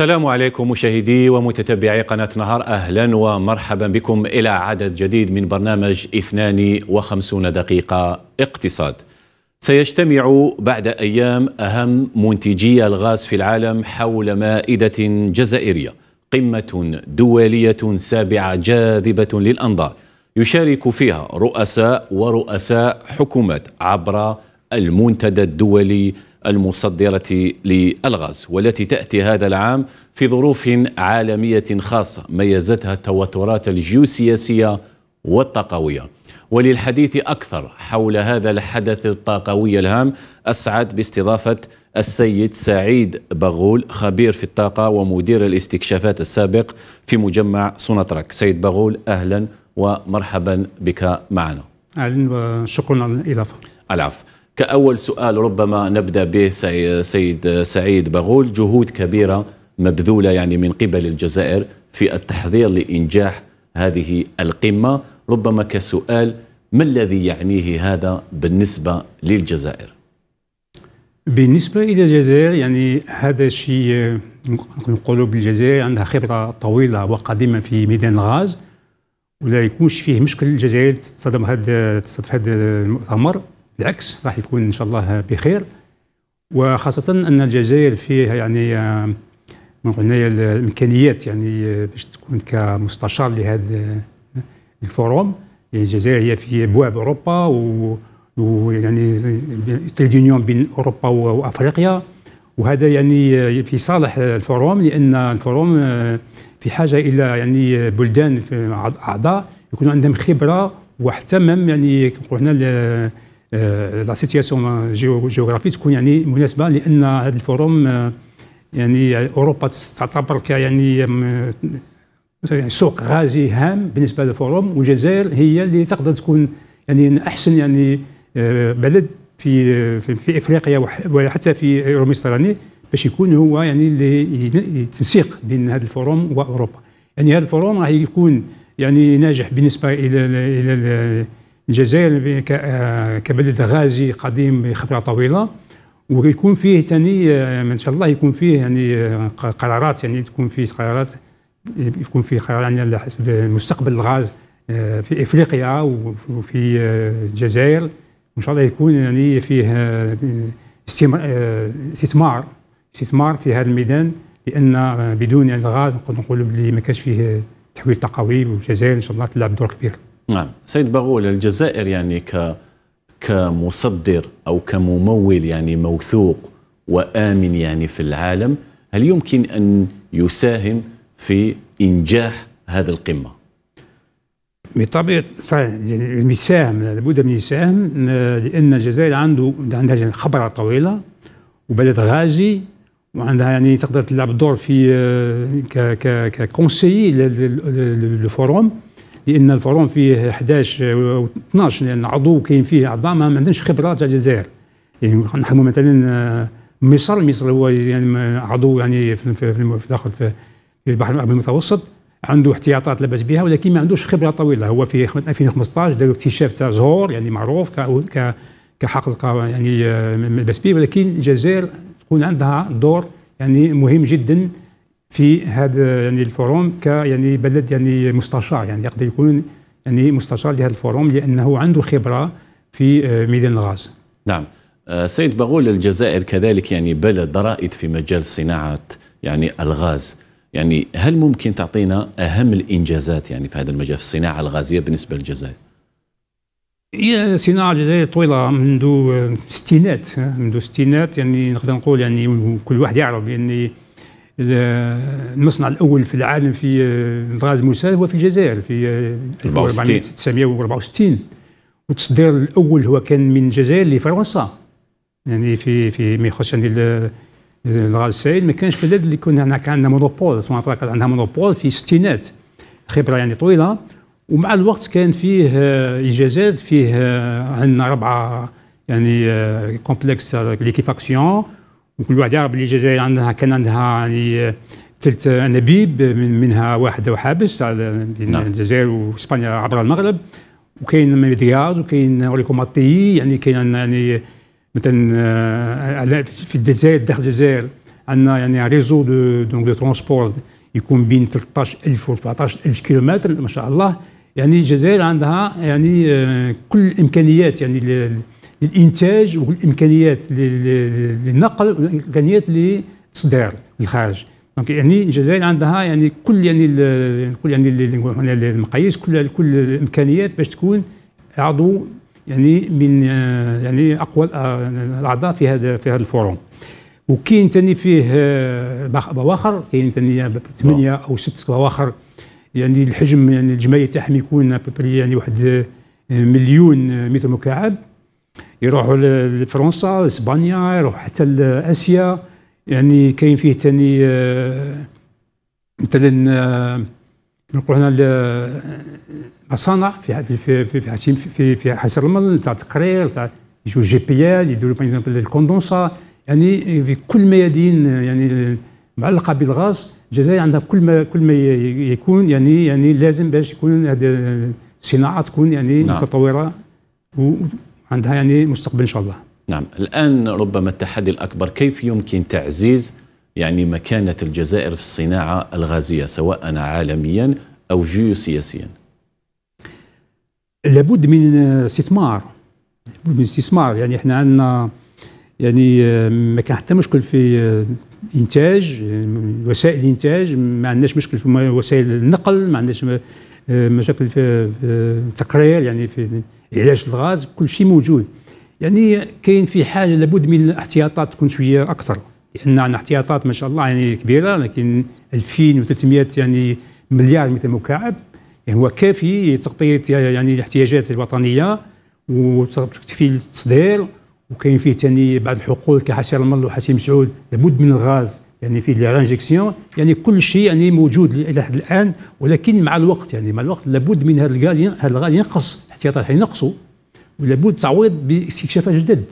السلام عليكم مشاهدي ومتتبعي قناة نهار أهلا ومرحبا بكم إلى عدد جديد من برنامج 52 دقيقة اقتصاد سيجتمع بعد أيام أهم منتجي الغاز في العالم حول مائدة جزائرية قمة دولية سابعة جاذبة للأنظار يشارك فيها رؤساء ورؤساء حكومات عبر المنتدى الدولي المصدرة للغاز والتي تأتي هذا العام في ظروف عالمية خاصة ميزتها التوترات الجيوسياسية والطاقوية وللحديث أكثر حول هذا الحدث الطاقوي الهام أسعد باستضافة السيد سعيد بغول خبير في الطاقة ومدير الاستكشافات السابق في مجمع سوناتراك سيد بغول أهلا ومرحبا بك معنا أهلا وشكرا على الإضافة العفو كأول سؤال ربما نبدأ به سيد سعيد بغول جهود كبيرة مبذولة يعني من قبل الجزائر في التحضير لإنجاح هذه القمة ربما كسؤال ما الذي يعنيه هذا بالنسبة للجزائر؟ بالنسبة إلى الجزائر يعني هذا الشيء نقولوا بالجزائر عندها خبرة طويلة وقديمة في ميدان الغاز ولا يكونش فيه مشكل الجزائر تصدم هذا تصدف هذا المؤتمر العكس راح يكون ان شاء الله بخير وخاصه ان الجزائر فيها يعني من قلنا الامكانيات يعني آه، باش تكون كمستشار لهذا آه، الفوروم يعني الجزائر هي في ابواب اوروبا و ويعني بين اوروبا وافريقيا وهذا يعني آه، في صالح الفوروم لان الفوروم في حاجه الى يعني بلدان اعضاء يكونوا عندهم خبره واحتمام يعني كنقول هنا آه، لا سيتياسيون جيوغرافيك تكون يعني مناسبه لان هذا الفوروم آه، يعني اوروبا تعتبر ك يعني, يعني سوق غازي هام بالنسبه للفوروم والجزائر هي اللي تقدر تكون يعني احسن يعني آه، بلد في في, افريقيا وحتى في اليوم باش يكون هو يعني اللي تنسيق بين هذا الفوروم واوروبا يعني هذا الفوروم راح يكون يعني ناجح بالنسبه الى الى الجزائر آه، كبلد غازي قديم بخبره طويله ويكون فيه ثاني آه، ان شاء الله يكون فيه يعني آه، قرارات يعني تكون فيه قرارات يكون فيه قرار يعني على حسب مستقبل الغاز في افريقيا وفي الجزائر وان شاء الله يكون يعني فيه استثمار استثمار في هذا الميدان لان بدون يعني الغاز نقدر نقولوا بلي ما كانش فيه تحويل طاقوي والجزائر ان شاء الله تلعب دور كبير نعم سيد باغول الجزائر يعني ك كمصدر أو كممول يعني موثوق وآمن يعني في العالم هل يمكن أن يساهم في إنجاح هذا القمة؟ بطبيعة صحيح يساهم لابد من يساهم لأن الجزائر عنده عندها يعني خبرة طويلة وبلد غازي وعندها يعني تقدر تلعب دور في آه، ككونسيي للفورم لان الفرون فيه 11 و12 لان عضو كاين فيه اعضاء ما عندهمش خبره تاع الجزائر يعني نحكموا مثلا آه، مصر مصر هو يعني عضو يعني في في في, في البحر المتوسط عنده احتياطات لاباس بها ولكن ما عندوش خبره طويله هو في 2015 داروا اكتشاف تاع زهور يعني معروف ك كحقل يعني لاباس آه، به ولكن الجزائر تكون عندها دور يعني مهم جدا في هذا يعني الفوروم ك يعني بلد يعني مستشار يعني يقدر يكون يعني مستشار لهذا الفوروم لانه عنده خبره في آه، ميدان الغاز. نعم. آه، سيد بغول الجزائر كذلك يعني بلد رائد في مجال صناعه يعني الغاز. يعني هل ممكن تعطينا اهم الانجازات يعني في هذا المجال في الصناعه الغازيه بالنسبه للجزائر؟ هي صناعة الجزائر طويلة منذ الستينات آه، منذ الستينات يعني نقدر نقول يعني كل واحد يعرف يعني المصنع الاول في العالم في آه، الغاز موسى هو في الجزائر في 1964 آه، والتصدير الاول هو كان من الجزائر لفرنسا يعني في في ما يخص يعني الغاز السائل ما كانش بلاد اللي كنا هناك كان عندنا مونوبول سونطرا كان عندها مونوبول في الستينات خبره يعني طويله ومع الوقت كان فيه اجازات آه، فيه عندنا اربعه يعني كومبلكس ليكيفاكسيون وكل واحد يعرف باللي الجزائر عندها كان عندها يعني آه، ثلاث انابيب منها واحد حابس آه، بين نعم. الجزائر واسبانيا عبر المغرب وكاين ميدياز وكاين اوريكوماتي يعني كاين يعني مثلا آه، في الجزائر داخل الجزائر عندنا يعني ريزو دو دونك دو ترونسبور يكون بين 13000 و 14000 كيلومتر ما شاء الله يعني الجزائر عندها يعني كل الامكانيات يعني للانتاج والامكانيات للنقل والامكانيات للاصدار للخارج دونك يعني الجزائر عندها يعني كل يعني كل يعني المقاييس كل كل الامكانيات باش تكون عضو يعني من يعني اقوى الاعضاء في هذا في هذا الفورم وكاين ثاني فيه آه، بواخر كاين ثاني ثمانيه او ست بواخر يعني الحجم يعني الجمعيه تاعهم يكون يعني واحد آه، مليون آه، متر مكعب يروحوا لفرنسا اسبانيا يروحوا حتى لاسيا يعني كاين فيه ثاني آه، مثلا آه، نقول هنا المصانع في في في في في, في حسر المل تاع تقرير تاع يجوا جي بي ال يديروا باغ اكزومبل الكوندونسا يعني في كل ميادين يعني معلقه بالغاز الجزائر عندها كل ما كل ما يكون يعني يعني لازم باش يكون هذه الصناعه تكون يعني نعم. عندها يعني مستقبل ان شاء الله نعم الان ربما التحدي الاكبر كيف يمكن تعزيز يعني مكانه الجزائر في الصناعه الغازيه سواء عالميا او جيوسياسيا لابد من استثمار لابد من استثمار يعني احنا عندنا يعني ما كان حتى مشكل في انتاج وسائل الانتاج ما عندناش مشكل في وسائل النقل ما عندناش مشاكل في التقرير يعني في علاج الغاز كل شيء موجود يعني كاين في حاجه لابد من الاحتياطات تكون شويه اكثر لان عندنا احتياطات ما شاء الله يعني كبيره لكن 2300 يعني مليار متر مكعب يعني هو كافي لتغطيه يعني الاحتياجات الوطنيه وتكفي التصدير وكاين فيه ثاني بعض الحقول كحشر المل وحشيم سعود لابد من الغاز يعني فيه لانجيكسيون يعني كل شيء يعني موجود الى حد الان ولكن مع الوقت يعني مع الوقت لابد من هذا الغاز هذا الغاز ينقص الاحتياطات حينقصوا ولابد تعويض باستكشافات جدد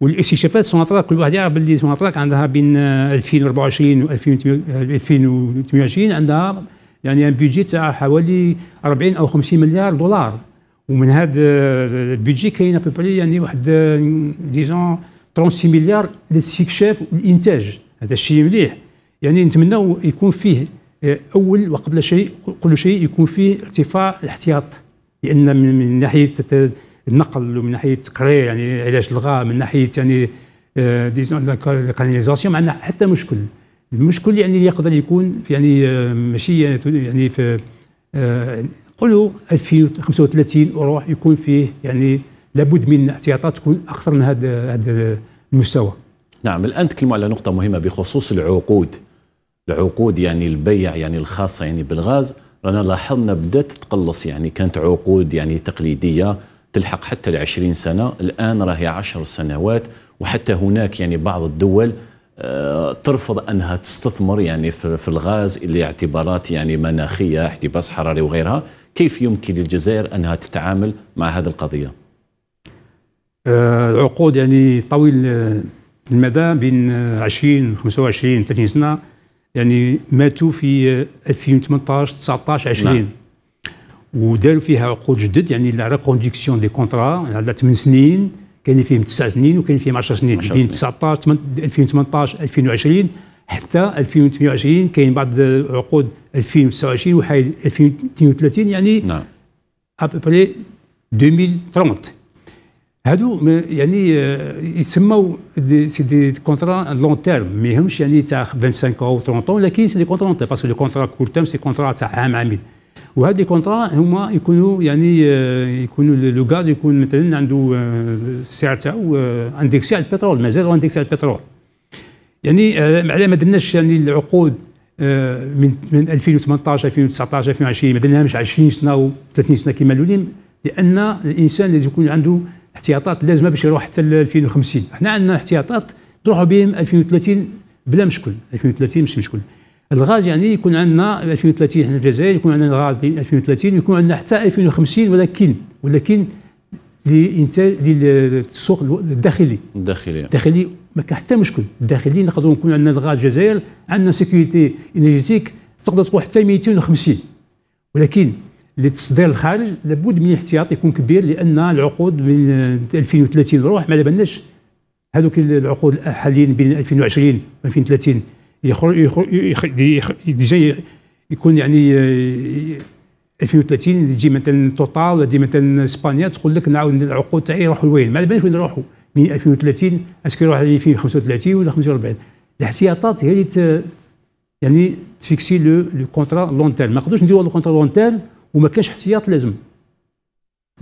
والاستكشافات سوناتراك كل واحد يعرف باللي سوناتراك عندها بين 2024 و 2028 عندها يعني ان بيجي تاع حوالي 40 او 50 مليار دولار ومن هذا البيجي كاين ابوبري يعني واحد ديجون 36 مليار للاستكشاف والانتاج هذا الشيء مليح يعني نتمناو يكون فيه اول وقبل شيء كل شيء يكون فيه ارتفاع الاحتياط لان من ناحيه النقل ومن ناحيه التقرير يعني علاج الغاء من ناحيه يعني ديزون آه، معنا حتى مشكل المشكل يعني اللي يقدر يكون يعني آه، ماشي يعني في نقولوا 2035 وروح يكون فيه يعني لابد من احتياطات تكون اكثر من هذا هذا المستوى. نعم الان تكلموا على نقطه مهمه بخصوص العقود. العقود يعني البيع يعني الخاصه يعني بالغاز رانا لاحظنا بدات تقلص يعني كانت عقود يعني تقليديه تلحق حتى ل 20 سنه الان راهي 10 سنوات وحتى هناك يعني بعض الدول آه، ترفض انها تستثمر يعني في الغاز لاعتبارات يعني مناخيه احتباس حراري وغيرها كيف يمكن للجزائر انها تتعامل مع هذه القضيه آه، العقود يعني طويل آه، المدى بين 20 25 30 سنه يعني ماتوا في 2018 19 20 نعم. وداروا فيها عقود جدد يعني لا ريكونديكسيون دي كونترا على 8 سنين كاين فيهم 9 سنين وكاين فيهم 10 سنين بين 19 2018 2020 حتى 2028 كاين بعض عقود 2029 وحايد 2032 يعني نعم ابري 2030 هادو يعني آه، يتسموا سي دي كونترا لون تيرم ما يهمش يعني تاع 25 او 30 ولكن سي دي كونترا لون تيرم باسكو لي كونترا كول تيرم سي كونترا تاع عام عامين وهاد لي كونترا هما يكونوا يعني آه، يكونوا لو غاز يكون مثلا عنده آه، السعر تاعو اندكسي على البترول مازال اندكسي على البترول يعني على ما درناش يعني العقود من من 2018 2019 2020 ما درناهمش 20 سنه و 30 سنه كما الاولين لان الانسان لازم يكون عنده احتياطات لازمه باش يروح حتى ل 2050 حنا عندنا احتياطات تروحوا بهم 2030 بلا مشكل 2030 مش مشكل الغاز يعني يكون عندنا 2030 حنا في الجزائر يكون عندنا الغاز 2030 يكون عندنا حتى 2050 ولكن ولكن لانتاج للسوق الداخلي الداخلي الداخلي ما كان حتى مشكل الداخلي نقدروا نكون عندنا الغاز الجزائر عندنا سيكوريتي انرجيتيك تقدر تروح حتى 250 ولكن لتصدير الخارج لابد من احتياط يكون كبير لان العقود من 2030 روح ما على بالناش هذوك العقود حاليا بين 2020 و 2030 يخرج يخرج ديجا يكون يعني 2030 تجي مثلا توتال ولا مثلا اسبانيا تقول لك نعاود العقود تاعي يروحوا لوين ما على بالناش وين يروحوا من 2030 اسكو يروح 2035 ولا 45 الاحتياطات هي اللي يعني تفيكسي لو كونترا لون تيرم ما نقدروش نديروا لو كونترا لون تيرم وما كانش احتياط لازم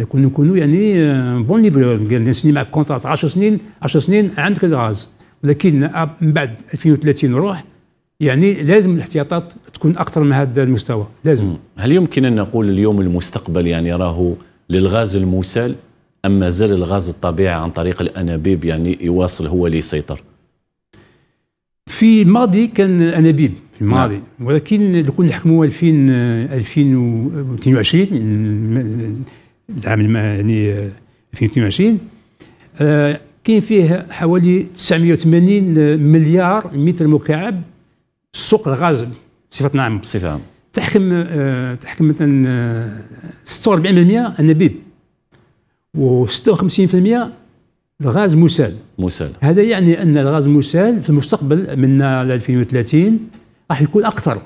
كنا نكونوا يعني بون ليفلور نسني معك كونتراكت 10 سنين 10 سنين عندك الغاز ولكن آه، من بعد 2030 نروح يعني لازم الاحتياطات تكون اكثر من هذا المستوى لازم هل يمكن ان نقول اليوم المستقبل يعني راه للغاز المسال ام ما زال الغاز الطبيعي عن طريق الانابيب يعني يواصل هو اللي يسيطر في الماضي كان انابيب الماضي نعم. ولكن لو كنا نحكموا 2000 2022 العام يعني 2022 آه كاين فيه حوالي 980 مليار متر مكعب سوق الغاز بصفه نعم بصفه عامه تحكم آه تحكم مثلا 46% انابيب و56% الغاز مسال مسال هذا يعني ان الغاز مسال في المستقبل من 2030 راح يكون اكثر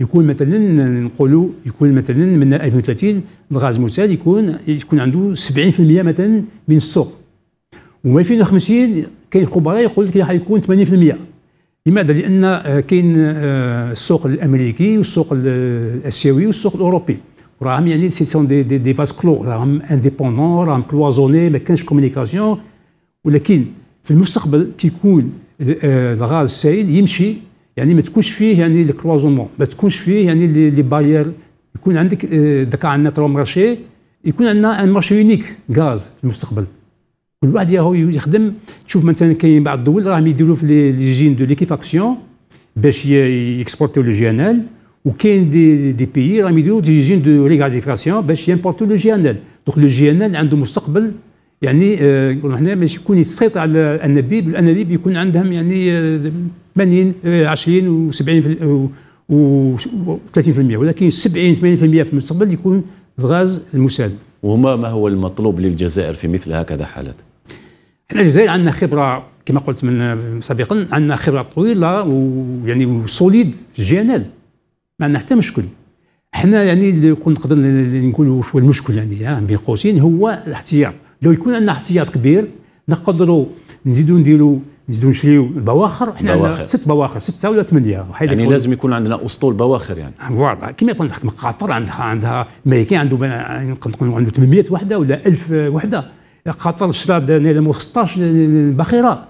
يكون مثلا نقولوا يكون مثلا من 2030 الغاز المسال يكون يكون عنده 70% مثلا من السوق و 2050 كاين خبراء يقول لك راح يكون 80% لماذا؟ لان آه، كاين آه، السوق الامريكي والسوق الاسيوي آه، والسوق الاوروبي يعني راهم يعني سي سون دي دي, دي فاز كلو راهم انديبوندون راهم كلوازوني ما كانش كومونيكاسيون ولكن في المستقبل كيكون الغاز السائل يمشي يعني ما تكونش فيه يعني الكلوزومون ما تكونش فيه يعني لي باير يكون عندك ذكر آه، عندنا ترو مارشي يكون عندنا ان مارشي يونيك غاز في المستقبل كل واحد ياهو يخدم تشوف مثلا كاين بعض الدول راهم يديروا في لي جين دو ليكيفاكسيون باش يكسبورتيو لو جي ان ال وكاين دي دي بيي راهم يديروا دي جين دو ريغاديفاسيون باش يمبورتيو لو جي ان ال دونك لو جي ان ال عنده مستقبل يعني آه، نقولوا حنا باش يكون يسيطر على الانابيب الانابيب يكون عندهم يعني آه، 80 20 و70 و30% ولكن 70 80% في المستقبل يكون الغاز المسال وما ما هو المطلوب للجزائر في مثل هكذا حالات؟ احنا الجزائر عندنا خبره كما قلت من سابقا عندنا خبره طويله ويعني وسوليد في الجي ان ال ما عندنا حتى مشكل احنا يعني اللي نقدر نقولوا شو المشكل يعني بين قوسين هو الاحتياط لو يكون عندنا احتياط كبير نقدروا نزيدوا نديروا نزيدو نشريو البواخر حنا عندنا ست بواخر سته ولا ثمانيه يعني لازم يكون عندنا اسطول بواخر يعني نعم، واضح كما يكون عندك مقاطر عندها عندها ميكي عنده يمكن عنده 800 وحده ولا 1000 وحده قطر شرا نعلموا 16 باخره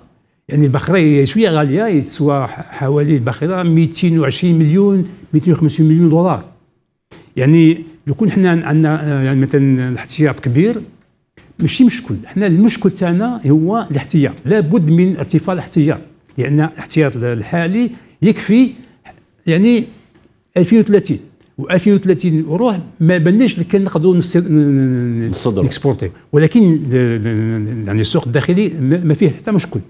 يعني البخيره شويه غاليه يتسوى حوالي البخره 220 مليون 250 مليون دولار يعني لو كون حنا عندنا يعني مثلا الاحتياط كبير ماشي مشكل حنا المشكل تاعنا هو الاحتياط لابد من ارتفاع الاحتياط يعني الاحتياط الحالي يكفي يعني 2030 و2030 وروح ما بناش كان نقدروا نكسبورتي ولكن يعني السوق الداخلي ما فيه حتى مشكل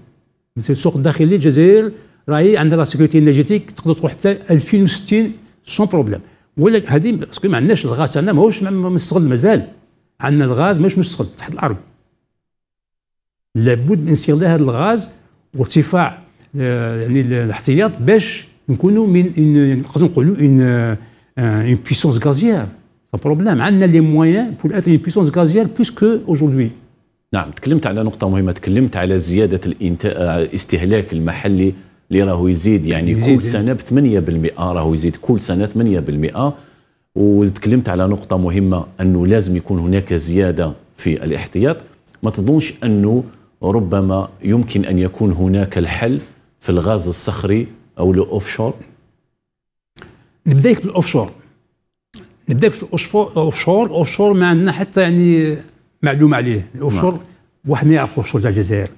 مثل السوق الداخلي الجزائر راهي عندها لا سيكوريتي انرجيتيك تقدر تروح حتى 2060 سون بروبليم ولا هذه باسكو ما عندناش الغاز تاعنا ماهوش مستغل مازال عندنا الغاز مش مشتغل تحت الارض لابد من استغلال هذا الغاز وارتفاع آه، يعني الاحتياط باش نكونوا من نقدروا يعني نقولوا اون اون بيسونس غازيير سا بروبليم عندنا لي موان بور اتر اون غازيير بلوس كو اوجوردي نعم تكلمت على نقطة مهمة تكلمت على زيادة الانت... آه، استهلاك المحلي اللي راهو يزيد يعني يزيد كل سنة ب 8% راهو يزيد كل سنة 8% وتكلمت على نقطة مهمة أنه لازم يكون هناك زيادة في الاحتياط ما تظنش أنه ربما يمكن أن يكون هناك الحل في الغاز الصخري أو الأوفشور نبداك بالأوفشور نبداك بالأوفشور أوفشور ما عندنا حتى يعني معلومة عليه الأوفشور واحد ما يعرف الأوفشور تاع الجزائر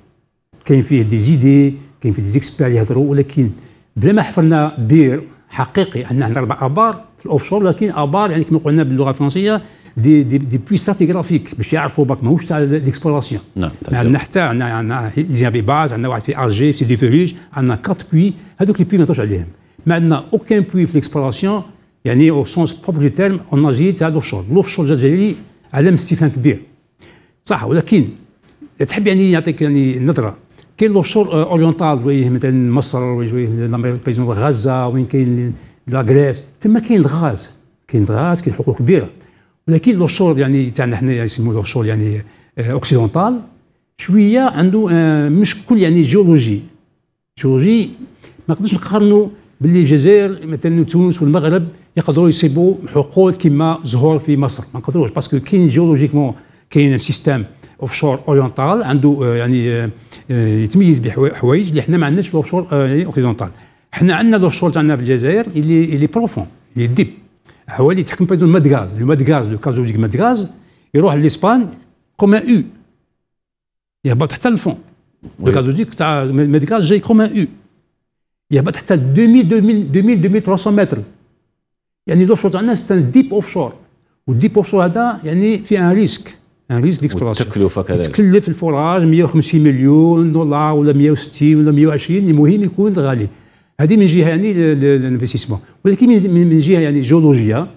كاين فيه دي زيدي كاين فيه دي زيكسبير يهضروا ولكن بلا ما حفرنا بير حقيقي عندنا عندنا أربع أبار الاوفشور لكن ابار يعني كما قلنا باللغه الفرنسيه دي دي دي بوي ستراتيغرافيك باش يعرفوا باك ماهوش تاع ليكسبلوراسيون نعم عندنا حتى عندنا عندنا بي باز عندنا واحد في الجي في دي فيريج عندنا كات بوي هذوك لي بوي ما نهضرش عليهم ما عندنا اوكان بوي في ليكسبلوراسيون يعني او سونس بروبر دو تيرم اون اجي تاع لوفشور لوفشور الجزائري علم استفهام كبير صح ولكن تحب يعني يعطيك يعني نظره كاين لوفشور اورينتال مثلا مصر ويجوي لامريكا غزه وين كاين لاغريس تما كاين الغاز كاين الغاز كاين حقوق كبيره ولكن لوشور يعني تاعنا حنا يسموه لوشور يعني, يعني، آه، اوكسيدونتال شويه عنده آه، مشكل يعني جيولوجي جيولوجي ما نقدرش نقارنوا باللي الجزائر مثلا تونس والمغرب يقدروا يصيبوا حقول كما زهور في مصر ما نقدروش باسكو كاين جيولوجيكمون كاين سيستيم اوفشور اورينتال عنده آه، يعني يتميز بحوايج اللي حنا ما عندناش في اوفشور يعني اوكسيدونتال حنا عندنا لو شولت عندنا في الجزائر اللي اللي بروفون اللي ديب هو اللي يتحكم بايزون مادغاز لو مادغاز لو كازو ديك مادغاز يروح لاسبان كوم ان او يهبط حتى للفون لو كازو ديك تاع مادغاز جاي كوم ان او يهبط حتى 2000 2000 2300 متر يعني لو شور تاعنا ان ديب اوف شور والديب اوف شور هذا يعني في ان ريسك ان ريسك ديكسبلوراسيون التكلفه كذلك تكلف الفوراج 150 مليون دولار ولا 160 ولا 120 المهم يكون غالي هذه من جهه يعني الانفستيسمون ولكن من جهه يعني جيولوجيه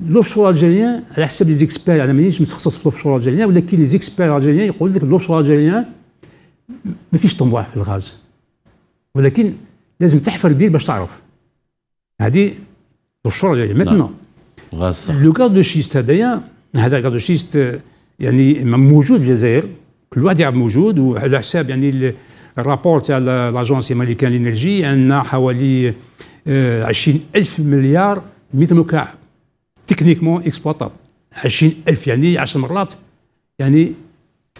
لوفشور الجيريان على حسب لي زيكسبير انا مانيش متخصص في لوفشور الجيريان ولكن لي زيكسبير الجيريان يقول لك لوفشور الجيريان ما فيش طموح في الغاز ولكن لازم تحفر بير باش تعرف هذه لوفشور الجيريان ماتنا الغاز صح لو غاز دو شيست هذايا هذا غاز دو شيست يعني موجود في الجزائر كل واحد يعرف موجود وعلى حساب يعني الرابور تاع لاجونس الامريكان للانرجي عندنا حوالي 20000 مليار متر مكعب تكنيكمون 20 20000 يعني 10 مرات يعني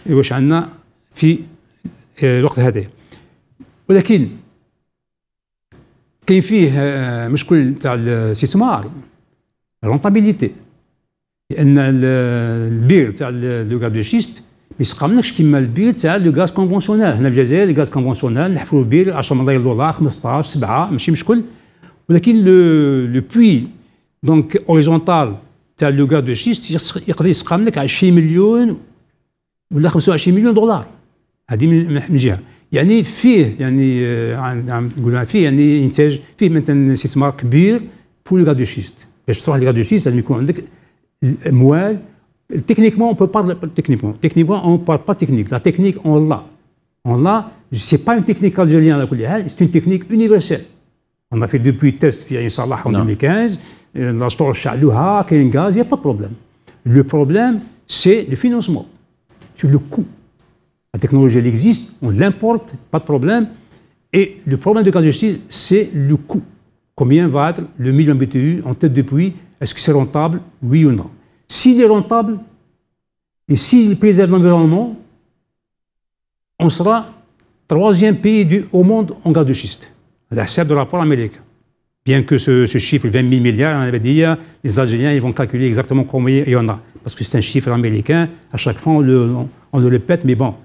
واش عندنا في آه، الوقت هذا ولكن كاين فيه آه، مشكل تاع الاستثمار رونتابيليتي لان البير تاع لو دو شيست ما يسقمناش كيما البير تاع لو غاز كونفونسيونيل هنا في الجزائر الغاز كونفونسيونيل نحفروا بير 10 ملايين دولار 15 7 ماشي مشكل ولكن لو لو بوي دونك اوريزونتال تاع لو غاز دو شيست يقدر يسقم لك 20 مليون ولا 25 مليون دولار هذه من جهه يعني فيه يعني عم نقولوا فيه يعني انتاج فيه مثلا استثمار كبير بور لو غاز دو شيست باش تروح غاز دو شيست لازم يكون عندك اموال Techniquement, on peut pas techniquement. Techniquement, on ne parle pas technique. La technique, on l'a. On l'a. Ce n'est pas une technique algérienne, c'est une technique universelle. On a fait depuis test via Insallah en 2015, la store Chalouha, il n'y a pas de problème. Le problème, c'est le financement, C'est le coût. La technologie, elle existe, on l'importe, pas de problème. Et le problème de gaz de c'est le coût. Combien va être le million BTU en tête de puits Est-ce que c'est rentable, oui ou non s'il est rentable et s'il préserve l'environnement, on sera troisième pays du, au monde en gaz de schiste. C'est de rapport américain. Bien que ce, chiffre, 20 000 milliards, on avait dit, les Algériens, ils vont calculer exactement combien il y en a. Parce que c'est un chiffre américain, à chaque fois on le, on le répète, mais bon.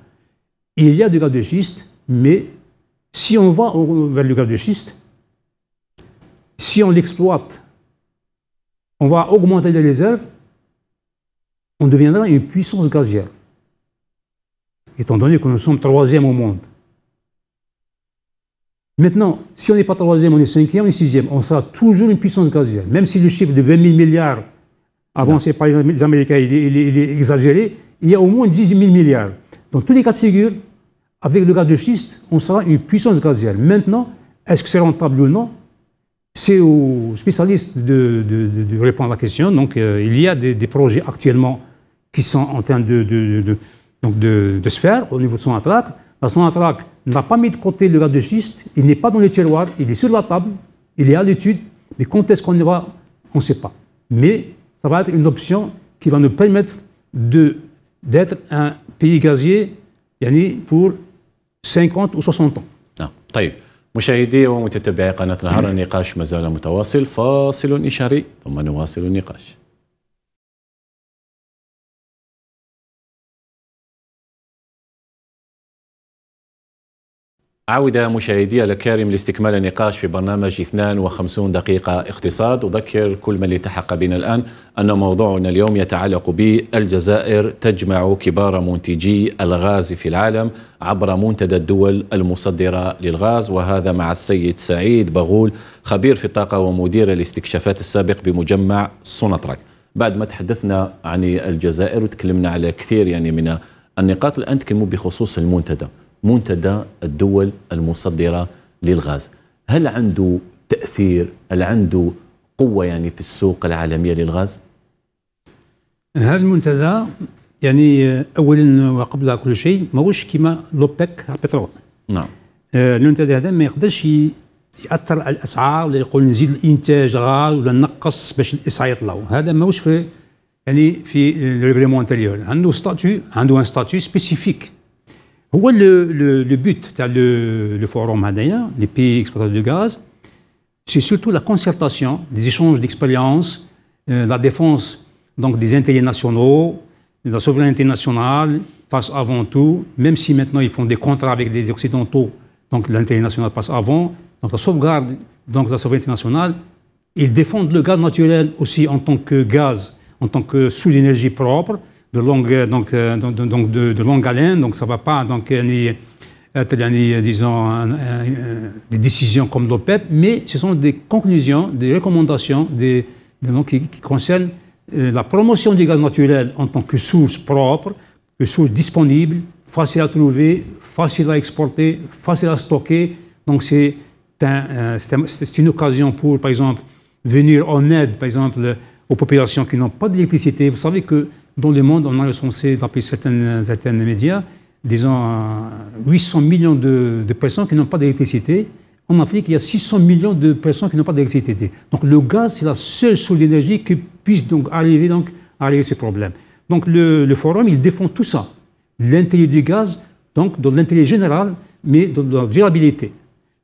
Il y a du gaz de schiste, mais si on va vers le gaz de schiste, si on l'exploite, on va augmenter les réserves, on deviendra une puissance gazière, étant donné que nous sommes troisième au monde. Maintenant, si on n'est pas troisième, on est cinquième, on est sixième, on sera toujours une puissance gazière. Même si le chiffre de 20 000 milliards avancé par les Américains est, exagéré, il y a au moins 10 000 milliards. Dans tous les cas de figure, avec le gaz de schiste, on sera une puissance gazière. Maintenant, est-ce que c'est rentable ou non C'est aux spécialistes de, répondre à la question. Donc, euh, il y a des projets actuellement qui sont en train de, de, de, donc de, de se faire au niveau de son atrac. Bah, son atrac n'a pas mis de côté le de schiste, il n'est pas dans les tiroirs, il est sur la table, il est à l'étude, mais quand est-ce qu'on y va, on ne sait pas. Mais ça va être une option qui va nous permettre d'être un pays gazier pour 50 ou 60 ans. نهار النقاش متواصل فاصل إشاري النقاش عودة مشاهدي الكرام لاستكمال النقاش في برنامج 52 دقيقة اقتصاد أذكر كل من التحق بنا الآن أن موضوعنا اليوم يتعلق بالجزائر تجمع كبار منتجي الغاز في العالم عبر منتدى الدول المصدرة للغاز وهذا مع السيد سعيد بغول خبير في الطاقة ومدير الاستكشافات السابق بمجمع سوناتراك بعد ما تحدثنا عن الجزائر وتكلمنا على كثير يعني من النقاط الآن تكلموا بخصوص المنتدى منتدى الدول المصدرة للغاز هل عنده تأثير هل عنده قوة يعني في السوق العالمية للغاز؟ هذا المنتدى يعني اولا وقبل كل شيء ماهوش كيما لوبيك البترول نعم آه، المنتدى هذا ما يقدرش ياثر على الاسعار ولا يقول نزيد الانتاج غال ولا نقص باش الاسعار يطلعوا هذا ماهوش في يعني في لو انتيريور عنده ستاتيو عنده ان ستاتيو سبيسيفيك Pourquoi le but تاع Forum forum les pays pays de gaz gaz, c'est surtout la concertation, des échanges d'expérience, euh, la défense donc, des intérêts nationaux, la souveraineté nationale passe avant tout, même si maintenant ils font des contrats avec des Occidentaux, donc l'intérêt national passe avant, donc la sauvegarde donc, de la souveraineté nationale. Ils défendent le gaz naturel aussi en tant que gaz, en tant que sous d'énergie propre de longue, donc, euh, donc de, longue haleine, donc ça ne va pas donc, euh, ni être euh, ni, disons, des décisions comme l'OPEP, mais ce sont des conclusions, des recommandations des, qui, concernent la promotion du gaz naturel en tant que source propre, une source disponible, facile à trouver, facile à exporter, facile à stocker. Donc c'est c'est une occasion pour, par exemple, venir en aide, par exemple, aux populations qui n'ont pas d'électricité. Vous savez que dans le monde, on a recensé, d'après certains, médias, disons 800 euh, millions de, personnes qui n'ont pas d'électricité. En Afrique, il y a 600 millions de personnes qui n'ont pas d'électricité. Donc le gaz, c'est la seule source d'énergie qui puisse donc arriver donc, à régler ce problème. Donc le, forum, il défend tout ça. L'intérêt du gaz, donc dans l'intérêt général, mais dans la durabilité.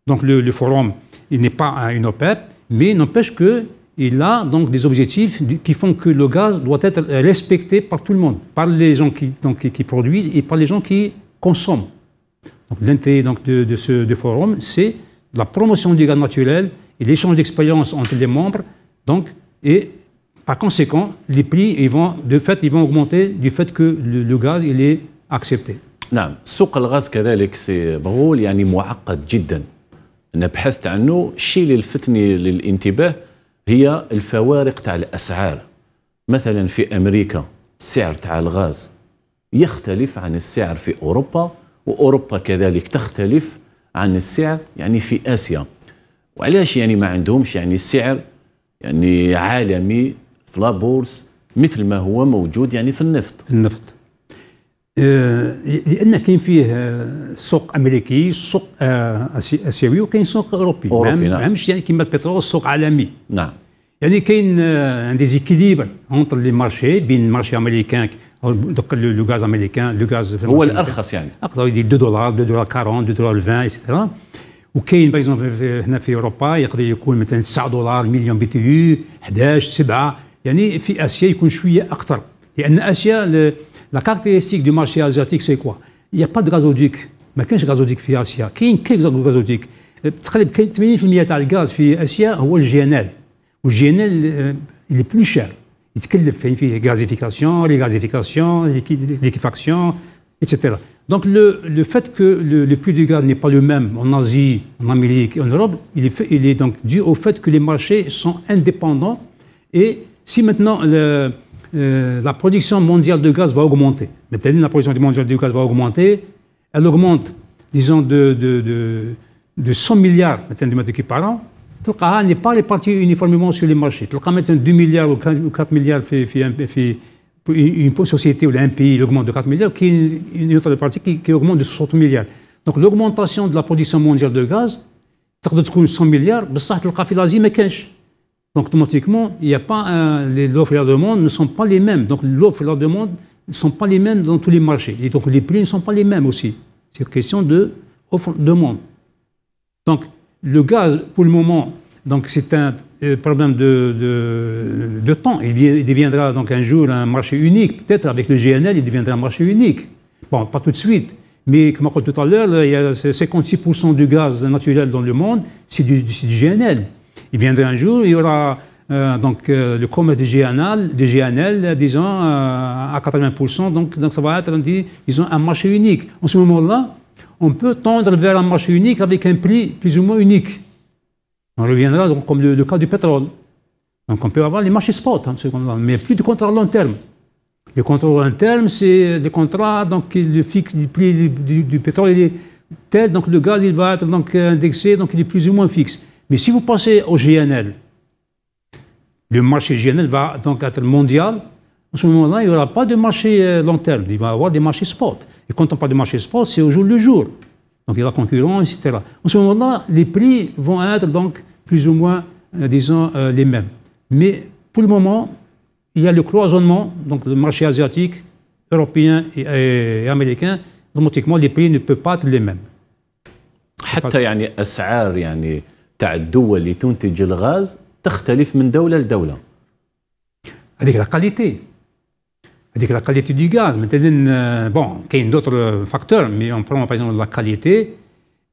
Donc le, le forum, il n'est pas une OPEP, mais n'empêche que il a donc des objectifs qui font que le gaz doit être respecté par tout le monde, par les gens qui, donc, produisent et par les gens qui consomment. L'intérêt de, de, ce forum, c'est la promotion du gaz naturel et l'échange d'expériences entre les membres. Donc, et par conséquent, les prix, vont, de fait, ils vont augmenter du fait que le, gaz il est accepté. نعم سوق الغاز كذلك سي يعني معقد جدا عنه هي الفوارق تاع الاسعار مثلا في امريكا السعر تاع الغاز يختلف عن السعر في اوروبا واوروبا كذلك تختلف عن السعر يعني في اسيا وعلاش يعني ما عندهمش يعني السعر يعني عالمي في لابورس مثل ما هو موجود يعني في النفط النفط آه، لان كاين فيه سوق امريكي سوق آه، اسيوي وكاين سوق اوروبي اوروبي نعم يعني كيما البترول سوق عالمي نعم يعني كاين ان آه، ديزيكيليبر اونتر لي مارشي بين مارشي امريكان دوك لو غاز امريكان لو غاز هو الارخص يعني اقدر يدير 2 دولار 2 دولار 40 2 دولار 20 ايتترا وكاين باغ هنا في اوروبا يقدر يكون مثلا 9 دولار مليون بي تي يو 11 7 يعني في اسيا يكون شويه اكثر لان اسيا La caractéristique du marché asiatique, c'est quoi Il n'y a pas de gazoduc. Mais كاينش il في اسيا كاين كاين غازوديك تقريبا 80% Le الغاز في اسيا هو il est plus cher. Il fait les gazifications, les liquéfaction, etc. Donc le, fait que le, prix du gaz n'est pas le même en Asie, en Amérique et en Europe, il est, il est donc dû au fait que les marchés sont indépendants. Et si maintenant le, euh, la production mondiale de gaz va augmenter. Maintenant, la production mondiale de gaz va augmenter. Elle augmente, disons, de, de, 100 milliards de mètres cubes par an. Elle n'est pas répartie uniformément sur les marchés. تلقى met 2 milliards ou 4 milliards une société ou un pays augmente de 4 milliards, qui une autre partie qui, augmente de 60 milliards. Donc l'augmentation de la production mondiale de gaz, être être 100 milliards, fait l'Asie qu'est-ce donc automatiquement, il n'y a pas les l'offre et la demande ne sont pas les mêmes. Donc l'offre et la demande ne sont pas les mêmes dans tous les marchés. Et donc les prix ne sont pas les mêmes aussi. C'est une question de offre-demande. Donc le gaz, pour le moment, donc c'est un euh, problème de, de, temps. Il, deviendra donc un jour un marché unique. Peut-être avec le GNL, il deviendra un marché unique. Bon, pas tout de suite. Mais comme on dit tout à l'heure, il y a 56% du gaz naturel dans le monde, c'est du, du GNL. Il viendra un jour, il y aura euh, donc, euh, le commerce du GNL, du GNL disons, euh, à 80%. Donc, donc ça va être ont un marché unique. En ce moment-là, on peut tendre vers un marché unique avec un prix plus ou moins unique. On reviendra donc comme le, cas du pétrole. Donc on peut avoir les marchés spot, hein, mais plus de contrats long terme. Les contrats long terme, c'est des contrats donc, le prix du, pétrole. est tel, donc le gaz il va être donc, indexé, donc il est plus ou moins fixe. Et si vous pensez au GNL, le marché GNL va donc être mondial. En ce moment-là, il n'y aura pas de marché euh, long terme, il va y avoir des marchés spot. Et quand on parle de marché spot, c'est au jour le jour. Donc il y a la concurrence, etc. En ce moment-là, les prix vont être donc plus ou moins, euh, disons, euh, les mêmes. Mais pour le moment, il y a le cloisonnement, donc le marché asiatique, européen et, américain, automatiquement les prix ne peuvent pas être les mêmes. تاع الدول اللي تنتج الغاز تختلف من دوله لدوله هذيك لا كاليتي هذيك لا كاليتي دو غاز مثلا بون آه، كاين دوتر فاكتور مي اون برون باغ لا كاليتي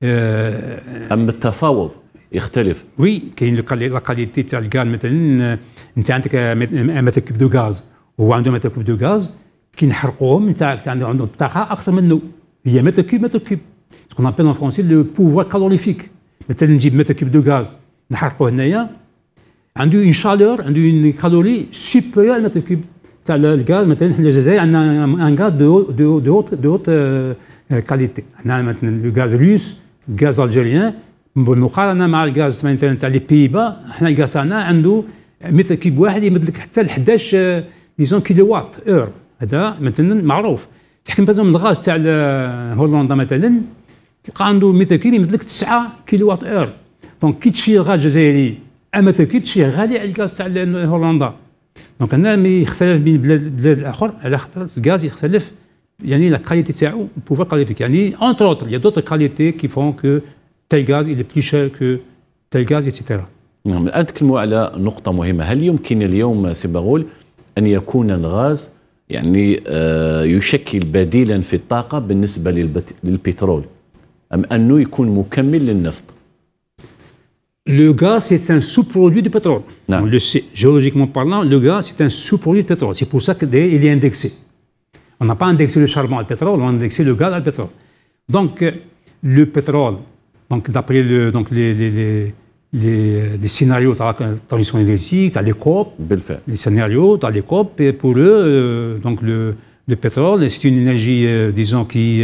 اما التفاوض يختلف وي كاين لا كاليتي تاع الغاز مثلا آه، انت عندك آه، متر كوب دو غاز هو عنده متر كوب دو غاز كي نحرقوهم انت عنده عنده الطاقه اكثر منه هي متر كوب متر كوب سكون ابل ان فرونسي لو بوفوار كالوريفيك مثلا نجيب متر كيب دو غاز نحرقه هنايا عنده اون شالور عنده اون كالوري سوبيريور متر كيب تاع الغاز مثلا حنا الجزائر عندنا ان غاز دو دو دو دو كاليتي حنا مثلا لو غاز روس غاز الجيريان بالمقارنه مع الغاز مثلا تاع لي بيبا حنا الغاز تاعنا عنده متر كيب واحد يمد لك حتى ل 11 آه، ديزون كيلو وات اور هذا مثلا معروف تحكم مثلا الغاز تاع هولندا مثلا تلقى عنده متر كيب مثلك 9 كيلووات اور دونك كي تشيل غا جزائري اما كي تشي غالي على الغاز تاع هولندا دونك هنا مي يختلف بين بلاد بلاد الاخر على خاطر الغاز يختلف يعني لا كاليتي تاعو بوفا كاليفيك يعني اونتر اوتر يا دوتر كاليتي كي فون كو تال غاز il بلي شير كو que غاز gaz etc نعم الان تكلموا على نقطة مهمة هل يمكن اليوم سي باغول أن يكون الغاز يعني آه، يشكل بديلا في الطاقة بالنسبة للبت... للبترول Le gaz, c'est un sous-produit du pétrole. On le Géologiquement parlant, le gaz, c'est un sous-produit du pétrole. C'est pour ça qu'il est indexé. On n'a pas indexé le charbon à pétrole, on a indexé le gaz à pétrole. Donc, euh, le pétrole, donc d'après le, donc les, les, les, scénarios, tu as la transition énergétique, tu les COP, les scénarios, tu les COP, et pour eux, euh, donc le, pétrole, c'est une énergie, euh, disons, qui,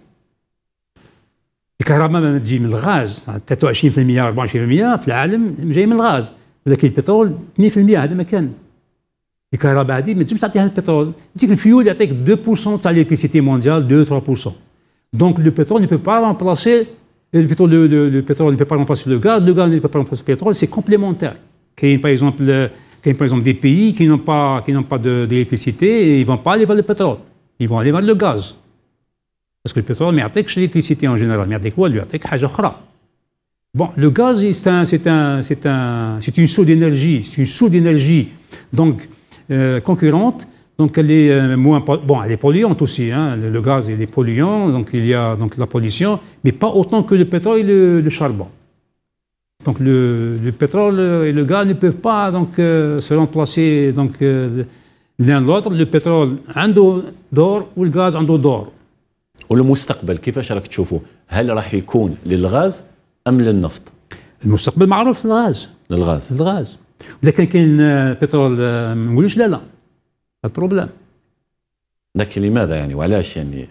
الكهرباء تجي من الغاز 23% 24% في العالم جاي من الغاز ولكن البترول 2% هذا مكان الكهرباء هذه ما تنجمش تعطيها البترول يجيك الفيول يعطيك 2% تاع l'électricité مونديال 2 3% دونك لو بترول ne peut pas remplacer le pétrole, le, le, pétrole ne peut pas remplacer le gaz, le gaz ne peut pas remplacer le pétrole, c'est complémentaire. Qu'il y a, par exemple, qu'il y par exemple des pays qui n'ont pas, qui n'ont pas d'électricité, ils vont pas aller vers le pétrole, ils vont aller vers le gaz. Parce que mais pétrole, ليكتريسيتي اون en général quoi lui Bon, le gaz, c'est un, un, un, une source d'énergie, c'est une source d'énergie donc euh, concurrente. Donc elle est euh, moins bon, elle est polluante aussi. Hein. le, gaz, il est polluant, donc il y a donc la pollution, mais pas autant que le pétrole et le, charbon. Donc le, pétrole et le gaz ne peuvent pas donc euh, se remplacer donc l'un l'autre. Le pétrole un dos d'or ou le gaz un dos d'or. والمستقبل كيفاش راك تشوفه هل راح يكون للغاز ام للنفط المستقبل معروف للغاز للغاز للغاز اذا كان كاين آه، بترول آه، ما نقولوش لا لا البروبليم لكن لماذا يعني وعلاش يعني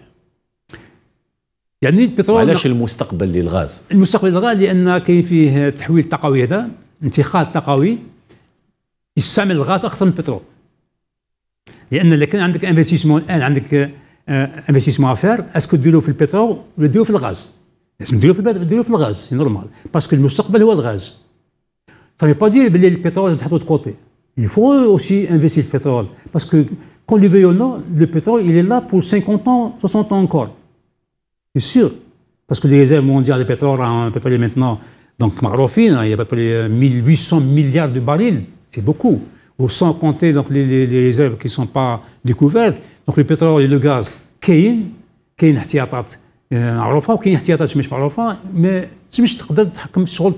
يعني البترول علاش المستقبل للغاز المستقبل للغاز لان كاين فيه تحويل طاقوي هذا انتقال طاقوي يستعمل الغاز اكثر من البترول لان اذا كان عندك انفستيسمون الان آه، عندك Euh, investissement à faire, est-ce que le le pétrole le افير est le gaz Est-ce que le الغاز le le gaz C'est normal. Parce que le باسكو est le gaz. Ça ne veut pas dire que le pétrole est de l'autre côté. Il faut aussi investir le pétrole. Parce que, quand le veuille ou non, le pétrole, il est là pour 50 ans, 60 ans encore. C'est sûr. Parce que les réserves mondiales de pétrole, on à peu près maintenant, donc Marofine, hein, il y a à peu près 1800 milliards de barils. C'est beaucoup. Ou sans compter donc, les, les réserves qui ne sont pas découvertes, دونك le لو كاين كاين احتياطات معروفه وكاين احتياطات مش معروفه ما تمش تقدر تحكم شغل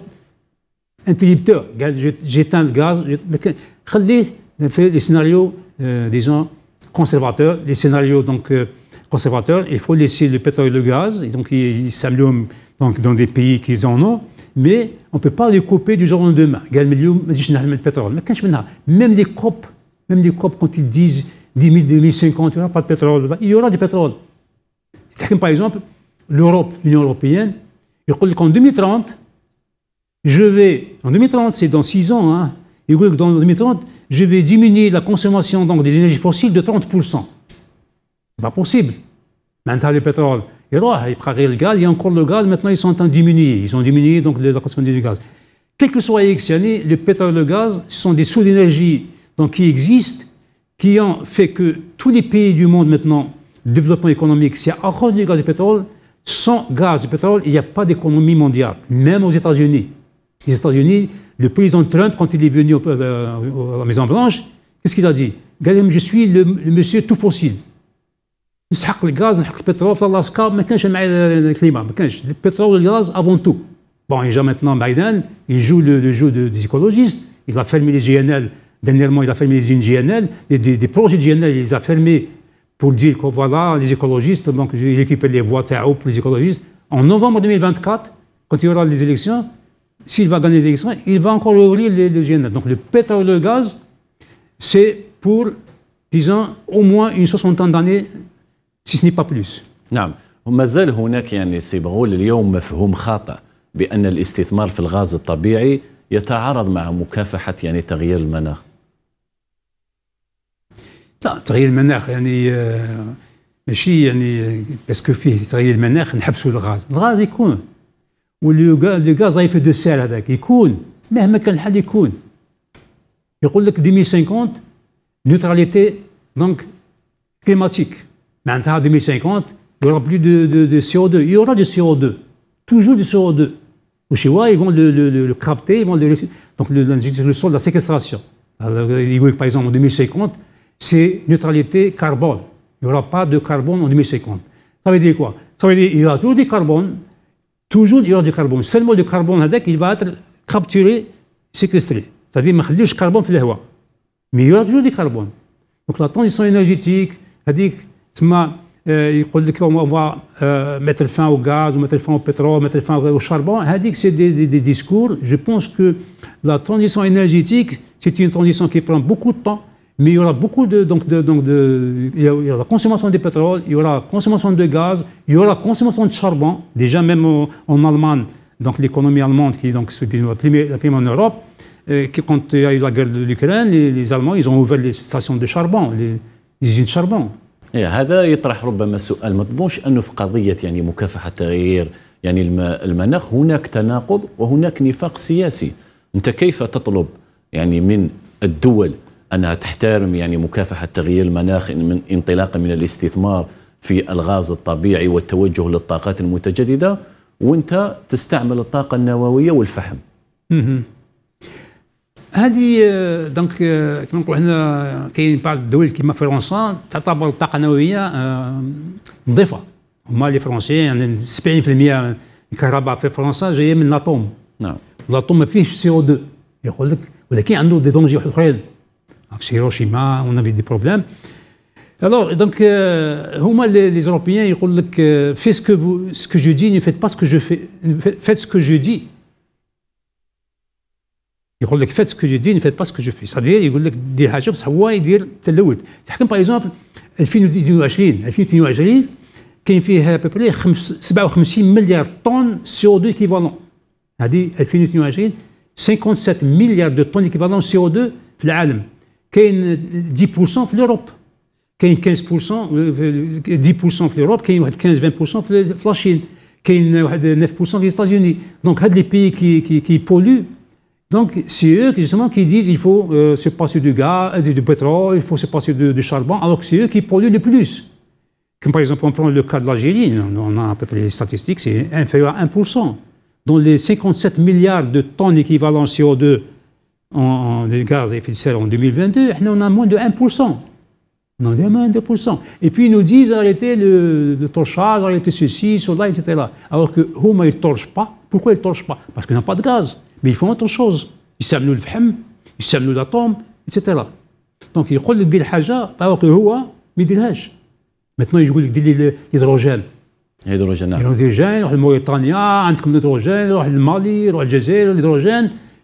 conservateurs, les scénarios donc euh, conservateurs, il faut laisser le pétrole et le gaz, donc ils s'allument donc dans des pays qui en ont, mais on ne peut pas les couper du jour au lendemain. Même les même les quand ils disent 10 000, 2050, il n'y aura pas de pétrole. Il y aura du pétrole. Par exemple, l'Europe, l'Union européenne, il dit qu'en 2030, je vais, en 2030, c'est dans 6 ans, hein, et que dans 2030, je vais diminuer la consommation donc, des énergies fossiles de 30%. n'est pas possible. Maintenant, le pétrole, et il le gaz, il y a encore le gaz, maintenant ils sont en train de diminuer. Ils ont diminué donc, la consommation du gaz. Quel que soit les le pétrole et le gaz, ce sont des sous d'énergie qui existent qui ont fait que tous les pays du monde maintenant, développement économique, c'est à cause du gaz et pétrole. Sans gaz et pétrole, il n'y a pas d'économie mondiale, même aux États-Unis. Les États-Unis, le président Trump, quand il est venu euh, à la Maison-Blanche, qu'est-ce qu'il a dit je suis le, monsieur tout fossile. le gaz, نسحق le pétrole pétrole, في euh, le Le pétrole et le gaz le tout. Bon, افون et بون maintenant Biden, il joue le jeu des écologistes, il va fermer les GNL Dernièrement, il a fermé les usines GNL, des, des projets GNL, il les a fermés pour dire que voilà, les écologistes, donc il récupère les voix pour les écologistes. En novembre 2024, quand il y aura les élections, s'il va gagner les élections, il va encore ouvrir les, les GNL. Donc le pétrole et le gaz, c'est pour, disons, au moins une soixantaine d'années, si ce n'est pas plus. Non, وما هناك يعني سي اليوم مفهوم خاطئ بان الاستثمار في الغاز الطبيعي يتعارض مع مكافحه يعني تغيير المناخ لا le المناخ يعني ماشي يعني باسكو فيه تغيير المناخ نحبسوا الغاز الغاز يكون والغاز غاز دو سير هذاك يكون مهما كان الحال يكون يقول لك 2050 neutralité, climatique. Mais En 2050 il y aura plus de, de, de, CO2 il y aura du CO2 toujours du CO2 Au Chinois ils vont le, capter, ils vont donc le, sol de la séquestration par exemple en 2050 c'est neutralité carbone. Il n'y aura pas de carbone en 2050. Ça veut dire quoi Ça veut dire qu'il y aura toujours du carbone, toujours il y aura du carbone. Seulement le carbone avec, il va être capturé, séquestré. C'est-à-dire, il n'y carbone dans l'air. Mais il y aura toujours du carbone. Donc la transition énergétique, c'est-à-dire, euh, on va euh, mettre fin au gaz, mettre fin au pétrole, mettre fin au charbon. C'est des discours. Je pense que la transition énergétique, c'est une transition qui prend beaucoup de temps. mais il y aura beaucoup de. Donc, de, donc de, il, y aura il y la consommation de pétrole, il y aura la consommation de gaz, il y aura la consommation de charbon. Déjà, même au, en Allemagne, donc l'économie allemande, qui est donc la première, la première en Europe, euh, quand il y a eu la guerre de l'Ukraine, les, les, Allemands, ils ont ouvert les stations de charbon, les, les usines de charbon. هذا يطرح ربما سؤال مطبوش انه في قضيه يعني مكافحه تغيير يعني المناخ هناك تناقض وهناك نفاق سياسي انت كيف تطلب يعني من الدول انها تحترم يعني مكافحه تغيير المناخ من انطلاقا من الاستثمار في الغاز الطبيعي والتوجه للطاقات المتجدده وانت تستعمل الطاقه النوويه والفحم. هذه آه، دونك آه، كما نقولوا حنا كاين بعض الدول كما فرنسا تعتبر الطاقه النوويه آه، نظيفه هما لي فرونسي يعني 70% الكهرباء في فرنسا جايه من لاطوم نعم لاطوم ما فيهش سي او 2 يقول لك ولكن عنده دي دونجي واحد اخرين Hiroshima, on avait des problèmes. Alors, donc, euh, les, Européens, ils disent que Faites ce que, je dis, ne faites pas ce que je fais. Faites ce que je dis. Ils disent Faites ce que je dis, ne faites pas ce que je fais. C'est-à-dire, ils disent Des ça va dire tel ou tel. Par exemple, elle finit une Ajrine. Elle finit une Ajrine, qui fait à peu près 56 milliards de tonnes CO2 équivalent. cest à 57 milliards de tonnes équivalent CO2 dans le monde a 10% في y a 15% 10% في qu'il y a 15 20% في لاشين كاين a 9% في états دونك هاد لي بيي كي pays qui polluent. Donc, c'est eux justement qui disent qu'il faut euh, se passer du gaz, euh, du, pétrole, il faut se passer du, charbon, alors que c'est eux qui polluent le plus. Comme par exemple, on prend le cas de l'Algérie, on a à peu près les statistiques, c'est inférieur à 1%. Dans les 57 milliards de tonnes équivalent CO2 en, gaz à effet de serre en 2022, on a moins de 1%. On a moins de 1%. Et puis ils nous disent arrêtez le, torchage, arrêtez ceci, cela, etc. Alors que Houma, oh, ils ne torchent pas. Pourquoi ils ne torchent pas Parce qu'ils n'ont pas de gaz. Mais ils font autre chose. Ils nous le fhem, ils nous l'atome, etc. Donc ils disent le haja, alors que Houma, mais Maintenant ils le l'hydrogène. L'hydrogène, hein. L'hydrogène. Le Mauritania, لموريتانيا de l'hydrogène, le Mali, le للجزائر l'hydrogène.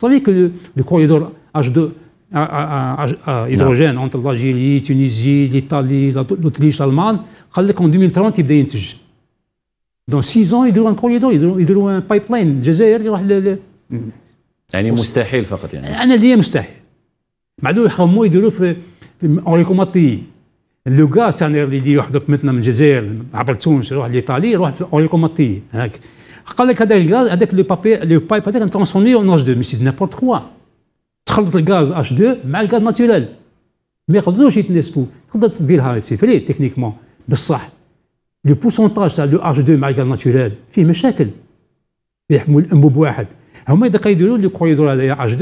Vous savez que le, le corridor H2 à, à, à hydrogène non. entre l'Algérie, Tunisie, l'Italie, l'Autriche, l'Allemagne, en 2030 يبدا ينتج. Dans 6 ans يديروا ان كوريدور يديروا ان بايبلاين الجزائر يروح ل يعني مستحيل فقط يعني انا ليا مستحيل معلو يحرموا يديروا في اوريكوماتي لو غاز يعني اللي يدير وحدك مثلا من الجزائر عبر تونس يروح لايطاليا يروح في اوريكوماتي هاك قال لك هذاك الغاز هذاك لو بابي لو بايب هذاك ترانسفورمي اون اش 2 مي سي كوا تخلط الغاز اش 2 مع الغاز ناتورال ما يقدروش يتناسبوا تقدر تديرها سي فري تكنيكمون بصح لو بورسونتاج تاع لو اش 2 مع الغاز ناتورال فيه مشاكل يحمل انبوب واحد هما اذا يديروا لو كوريدور هذايا اش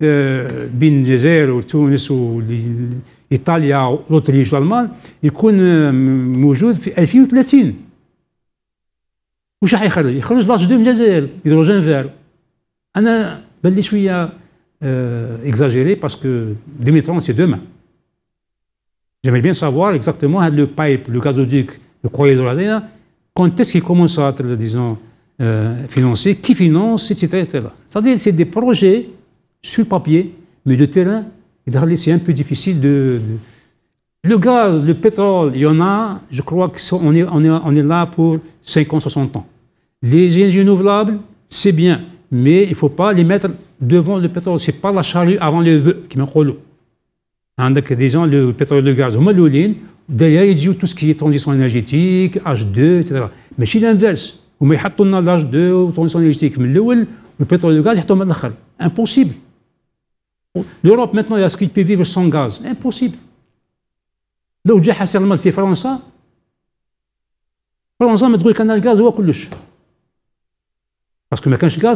2 بين الجزائر وتونس وايطاليا والاوتريش المان يكون موجود في 2030 وش راح يخرج؟ يخرج لاجدوم جزائر هيدروجين vert. انا بان لي exagéré parce que 2030 c'est demain. J'aimerais bien savoir exactement le pipe, le gazoduc, le de l'Adena, quand est-ce qu'il commence à être, disons, euh, financé, qui finance, etc. C'est-à-dire c'est des projets sur papier, mais le terrain, c'est un peu difficile de le gaz, le pétrole, il y en a, je crois qu'on est, là pour 50, 60 ans. Les énergies renouvelables, c'est bien, mais il ne faut pas les mettre devant le pétrole. Ce n'est pas la charrue avant le vœu qui me colle. En disant le pétrole, le gaz, au derrière, il dit tout ce qui est transition énergétique, H2, etc. Mais c'est l'inverse. on met dans l'H2, transition énergétique, mais le, le pétrole, le gaz, ils mettent dans Impossible. L'Europe, maintenant, est-ce qu'il peut vivre sans gaz Impossible. لو جا الملك في فرنسا فرنسا ما تقول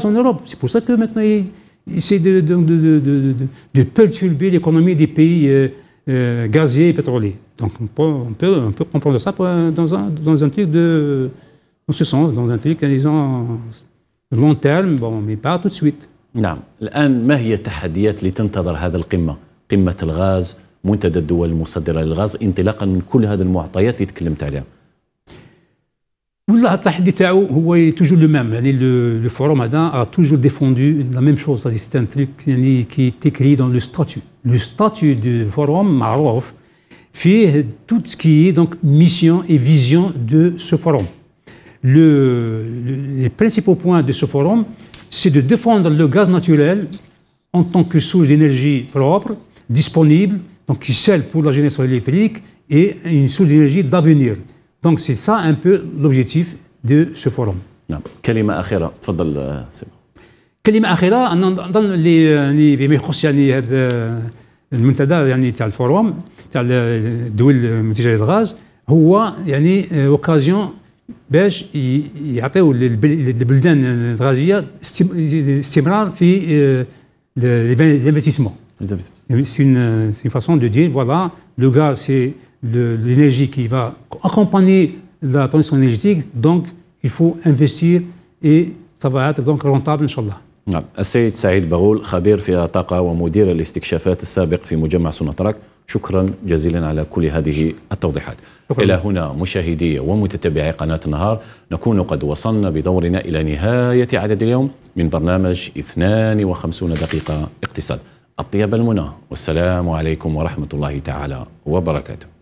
en Europe c'est pour ça que maintenant essaie de, perturber l'économie des pays euh, euh, gaziers et pétroliers. Donc on peut, comprendre ça dans, un, truc de, ce sens, dans un truc long terme, mais pas tout de suite. Le forum a toujours défendu la même chose. C'est un truc qui est écrit dans le statut. Le statut du forum, Maroff, fait tout ce qui est mission et vision de ce forum. Les principaux points de ce forum, c'est de défendre le gaz naturel en tant que source d'énergie propre, disponible. Donc, celle pour la génération électrique et une source d'énergie d'avenir. Donc, c'est ça un peu l'objectif de ce forum. Quel euh, est dans les Méchostia Nihed Mutada, il y a le forum de Will Mutada et Draz. Il y a une occasion belge, il les a des bulletins de Drazia, stimuler les investissements. les investissements. Eh c'est une, une, façon de dire, voilà, le gaz, c'est l'énergie qui va accompagner la transition énergétique, donc il faut investir et ça va être donc rentable, Inch'Allah. نعم السيد سعيد بغول خبير في الطاقة ومدير الاستكشافات السابق في مجمع سوناتراك شكرا جزيلا على كل هذه التوضيحات شكرا. إلى هنا مشاهدي ومتتبعي قناة النهار نكون قد وصلنا بدورنا إلى نهاية عدد اليوم من برنامج 52 دقيقة اقتصاد أطيب المنى والسلام عليكم ورحمة الله تعالى وبركاته